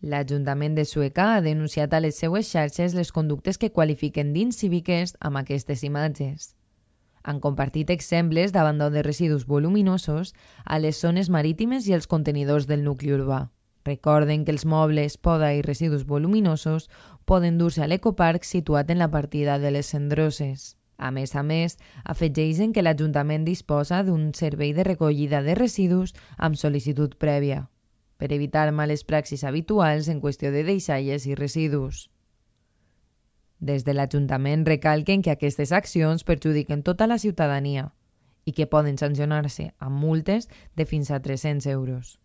L'Ajuntament de Sueca ha denunciat a les seues xarxes les conductes que qualifiquen d'incíviques amb aquestes imatges. Han compartit exemples d'abandó de residus voluminosos a les zones marítimes i els contenidors del nucli urbà. Recorden que els mobles, poda i residus voluminosos poden dur-se a l'ecoparc situat en la partida de les Cendroses. A més a més, afegeixen que l'Ajuntament disposa d'un servei de recollida de residus amb sol·licitud prèvia per evitar males praxis habituals en qüestió de deixalles i residus. Des de l'Ajuntament recalquen que aquestes accions perjudiquen tota la ciutadania i que poden sancionar-se amb multes de fins a 300 euros.